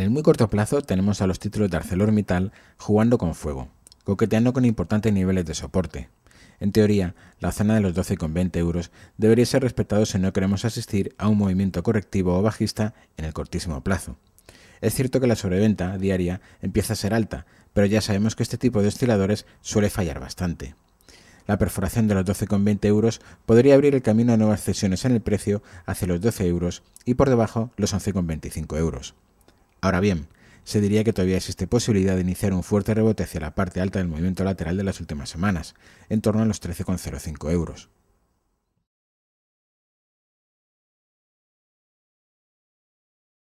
En el muy corto plazo tenemos a los títulos de ArcelorMittal jugando con fuego, coqueteando con importantes niveles de soporte. En teoría, la zona de los 12,20 euros debería ser respetada si no queremos asistir a un movimiento correctivo o bajista en el cortísimo plazo. Es cierto que la sobreventa diaria empieza a ser alta, pero ya sabemos que este tipo de osciladores suele fallar bastante. La perforación de los 12,20 euros podría abrir el camino a nuevas cesiones en el precio hacia los 12 euros y por debajo los 11,25 euros. Ahora bien, se diría que todavía existe posibilidad de iniciar un fuerte rebote hacia la parte alta del movimiento lateral de las últimas semanas, en torno a los 13,05 euros.